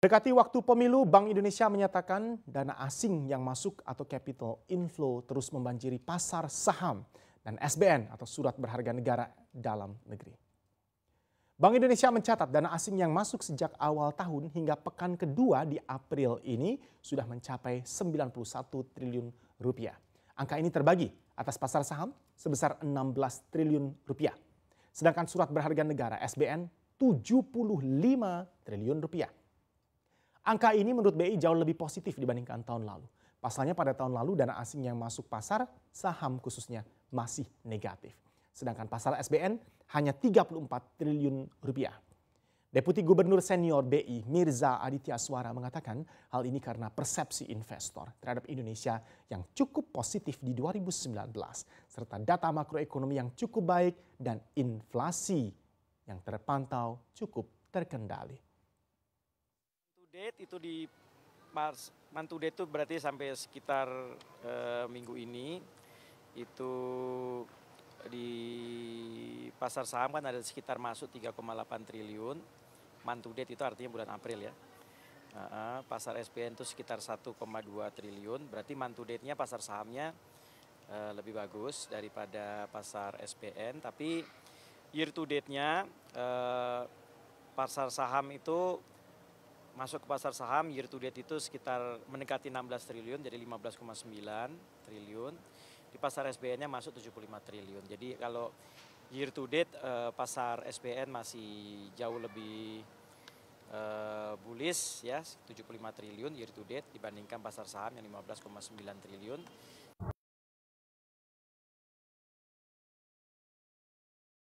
Dekati waktu pemilu, Bank Indonesia menyatakan dana asing yang masuk atau capital inflow terus membanjiri pasar saham dan SBN atau surat berharga negara dalam negeri. Bank Indonesia mencatat dana asing yang masuk sejak awal tahun hingga pekan kedua di April ini sudah mencapai 91 triliun rupiah. Angka ini terbagi atas pasar saham sebesar 16 triliun rupiah. Sedangkan surat berharga negara SBN 75 triliun rupiah. Angka ini menurut BI jauh lebih positif dibandingkan tahun lalu. Pasalnya pada tahun lalu dana asing yang masuk pasar saham khususnya masih negatif. Sedangkan pasar SBN hanya 34 triliun rupiah. Deputi Gubernur Senior BI Mirza Aditya Suara mengatakan hal ini karena persepsi investor terhadap Indonesia yang cukup positif di 2019 serta data makroekonomi yang cukup baik dan inflasi yang terpantau cukup terkendali date itu di Mars Mantu date itu berarti sampai sekitar uh, minggu ini itu di pasar saham kan ada sekitar masuk 3,8 triliun. Mantu date itu artinya bulan April ya. Uh, pasar SPN itu sekitar 1,2 triliun. Berarti mantu date-nya pasar sahamnya uh, lebih bagus daripada pasar SPN. Tapi year to date-nya uh, pasar saham itu masuk ke pasar saham year to date itu sekitar mendekati 16 triliun jadi 15,9 triliun. Di pasar SBN-nya masuk 75 triliun. Jadi kalau year to date uh, pasar SBN masih jauh lebih uh, bullish ya 75 triliun year to date dibandingkan pasar saham yang 15,9 triliun.